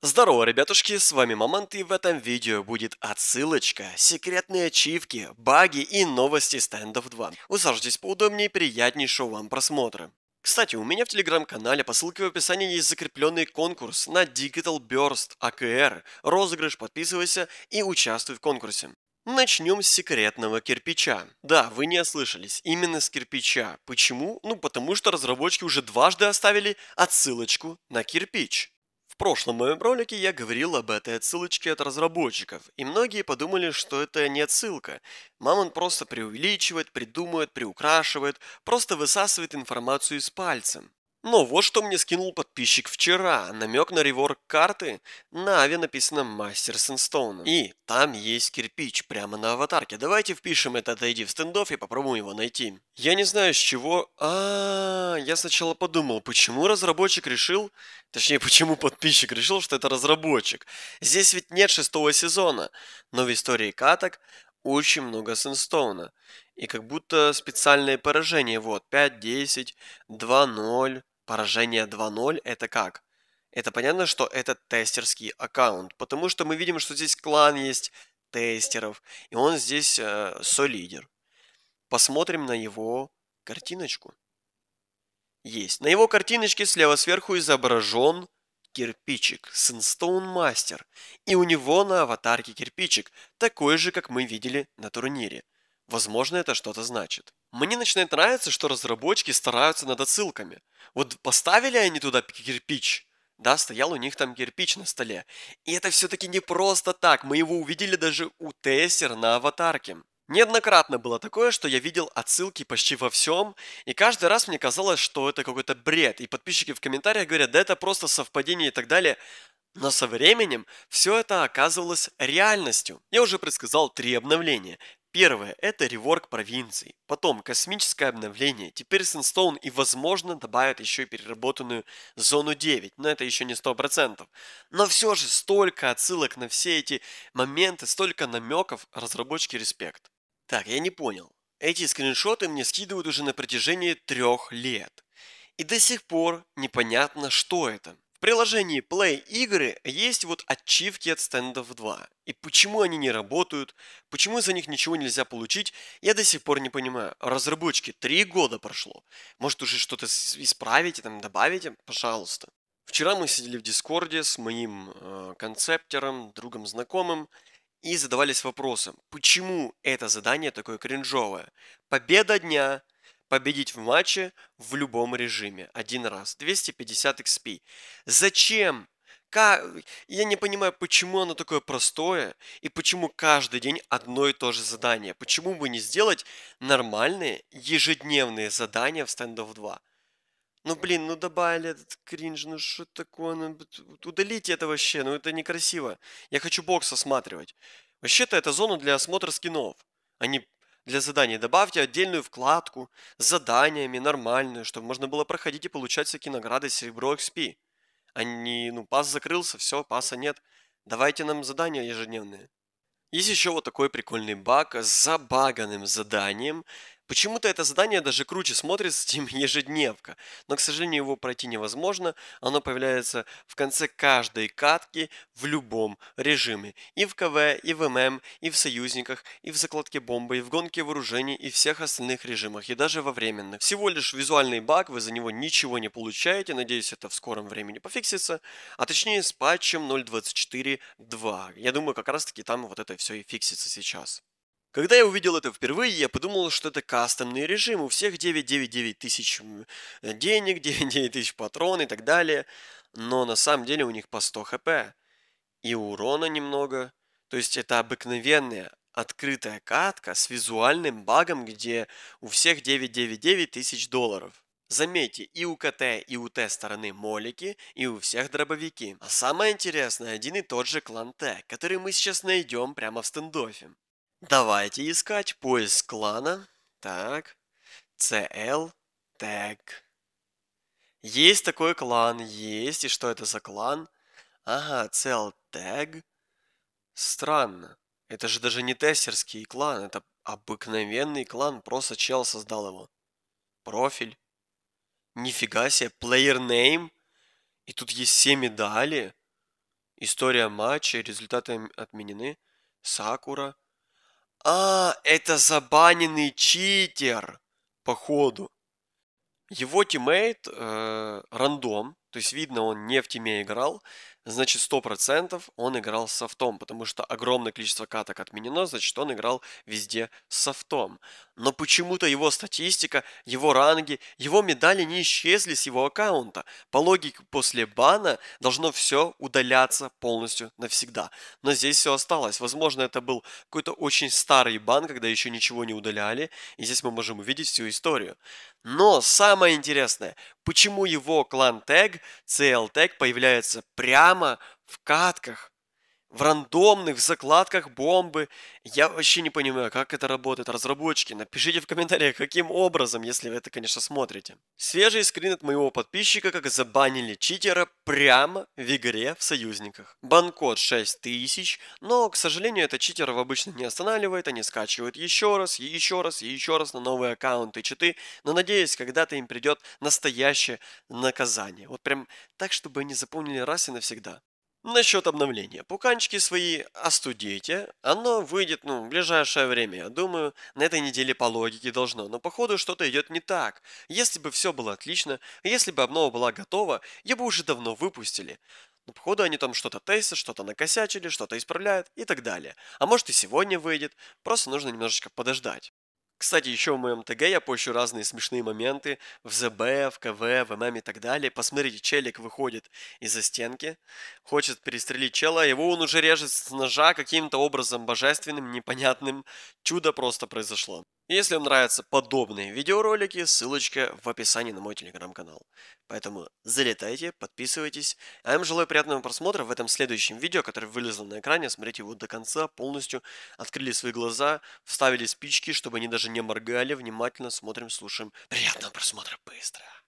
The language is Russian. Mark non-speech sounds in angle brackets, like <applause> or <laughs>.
Здорово, ребятушки, с вами Мамонт, и в этом видео будет отсылочка, секретные ачивки, баги и новости стендов 2. Усаживайтесь поудобнее, приятнейшего вам просмотра. Кстати, у меня в телеграм-канале по ссылке в описании есть закрепленный конкурс на Digital Burst АКР. Розыгрыш, подписывайся и участвуй в конкурсе. Начнем с секретного кирпича. Да, вы не ослышались, именно с кирпича. Почему? Ну потому что разработчики уже дважды оставили отсылочку на кирпич прошлом моем ролике я говорил об этой отсылочке от разработчиков, и многие подумали, что это не отсылка. Мамон просто преувеличивает, придумывает, приукрашивает, просто высасывает информацию из пальца. Но «Ну, вот что мне скинул подписчик вчера, намек на реворк карты, на ави написано Мастер Сенстоуна. И там есть кирпич прямо на аватарке. Давайте впишем этот ID в стендов и попробуем его найти. Я не знаю с чего... А, -а я сначала подумал, почему разработчик решил... Точнее, почему подписчик решил, что это разработчик. Здесь ведь нет шестого сезона, но в истории каток очень много Сенстоуна. И как будто специальные поражения, вот, 5, 10, 2, 0, поражение 2-0, это как? Это понятно, что это тестерский аккаунт, потому что мы видим, что здесь клан есть тестеров, и он здесь э, солидер. Посмотрим на его картиночку. Есть. На его картиночке слева сверху изображен кирпичик, Синстоун мастер, и у него на аватарке кирпичик, такой же, как мы видели на турнире. Возможно, это что-то значит. Мне начинает нравиться, что разработчики стараются над отсылками. Вот поставили они туда кирпич, да, стоял у них там кирпич на столе. И это все-таки не просто так, мы его увидели даже у Тессер на аватарке. Неоднократно было такое, что я видел отсылки почти во всем, и каждый раз мне казалось, что это какой-то бред, и подписчики в комментариях говорят, да это просто совпадение и так далее. Но со временем все это оказывалось реальностью. Я уже предсказал три обновления. Первое – это реворк провинций, потом космическое обновление, теперь Сенстоун и, возможно, добавят еще и переработанную зону 9, но это еще не 100%. Но все же столько отсылок на все эти моменты, столько намеков разработчики респект. Так, я не понял. Эти скриншоты мне скидывают уже на протяжении трех лет. И до сих пор непонятно, что это. В приложении Play игры есть вот ачивки от стендов 2. И почему они не работают, почему за них ничего нельзя получить, я до сих пор не понимаю. Разработчики, три года прошло. Может уже что-то исправите, там добавите, пожалуйста. Вчера мы сидели в Дискорде с моим э, концептером, другом знакомым, и задавались вопросом, почему это задание такое кринжовое. Победа дня – победить в матче в любом режиме один раз. 250 XP. Зачем? Как... Я не понимаю, почему оно такое простое и почему каждый день одно и то же задание. Почему бы не сделать нормальные ежедневные задания в стендов 2? Ну блин, ну добавили этот кринж, ну что такое, ну, удалите это вообще, ну это некрасиво. Я хочу бокс осматривать. Вообще-то это зона для осмотра скинов, а не для заданий добавьте отдельную вкладку с заданиями, нормальную, чтобы можно было проходить и получать всякие награды серебро XP. А не, ну, пас закрылся, все, паса нет. Давайте нам задания ежедневные. Есть еще вот такой прикольный баг с забаганным заданием, Почему-то это задание даже круче смотрится, чем <laughs> ежедневка, но, к сожалению, его пройти невозможно. Оно появляется в конце каждой катки в любом режиме. И в КВ, и в ММ, и в союзниках, и в закладке бомбы, и в гонке вооружений, и всех остальных режимах, и даже во временных. Всего лишь визуальный баг, вы за него ничего не получаете, надеюсь, это в скором времени пофиксится, а точнее с патчем 0.24.2. Я думаю, как раз таки там вот это все и фиксится сейчас. Когда я увидел это впервые, я подумал, что это кастомный режим. У всех 999 тысяч э, денег, 99 <laughs> тысяч патрон и так далее. Но на самом деле у них по 100 хп. И урона немного. То есть это обыкновенная открытая катка с визуальным багом, где у всех 999 тысяч долларов. Заметьте, и у КТ, и у Т стороны молики, и у всех дробовики. А самое интересное, один и тот же клан Т, который мы сейчас найдем прямо в стендофе. Давайте искать поиск клана. Так. CL. Tag. Есть такой клан, есть. И что это за клан? Ага, CL tag. Странно. Это же даже не тестерский клан, это обыкновенный клан, просто чел создал его. Профиль. Нифига себе, player name. И тут есть все медали. История матча, результаты отменены. Сакура. А, это забаненный читер, походу. Его тиммейт э, рандом, то есть видно, он не в тиме играл, значит 100% он играл с софтом, потому что огромное количество каток отменено, значит он играл везде с софтом. Но почему-то его статистика, его ранги, его медали не исчезли с его аккаунта. По логике, после бана должно все удаляться полностью навсегда. Но здесь все осталось. Возможно, это был какой-то очень старый бан, когда еще ничего не удаляли. И здесь мы можем увидеть всю историю. Но самое интересное, почему его клан тег, CL тег появляется прямо в катках? в рандомных закладках бомбы. Я вообще не понимаю, как это работает. Разработчики, напишите в комментариях, каким образом, если вы это, конечно, смотрите. Свежий скрин от моего подписчика, как забанили читера прямо в игре в союзниках. Банкод 6000, но, к сожалению, это читеров обычно не останавливает. Они скачивают еще раз, и еще раз, и еще раз на новые аккаунты читы. Но надеюсь, когда-то им придет настоящее наказание. Вот прям так, чтобы они запомнили раз и навсегда. Насчет обновления. Пуканчики свои остудите. Оно выйдет, ну, в ближайшее время. Я думаю, на этой неделе по логике должно. Но походу что-то идет не так. Если бы все было отлично, если бы обнова была готова, ее бы уже давно выпустили. Но ну, походу они там что-то тестят, что-то накосячили, что-то исправляют и так далее. А может и сегодня выйдет. Просто нужно немножечко подождать. Кстати, еще в моем ТГ я пощу разные смешные моменты в ЗБ, в КВ, в ММ и так далее. Посмотрите, челик выходит из-за стенки, хочет перестрелить чела, его он уже режет с ножа каким-то образом божественным, непонятным. Чудо просто произошло. Если вам нравятся подобные видеоролики, ссылочка в описании на мой телеграм-канал. Поэтому залетайте, подписывайтесь. А я вам желаю приятного просмотра в этом следующем видео, которое вылезло на экране. Смотрите его до конца полностью. Открыли свои глаза, вставили спички, чтобы они даже не моргали. Внимательно смотрим, слушаем. Приятного просмотра быстро.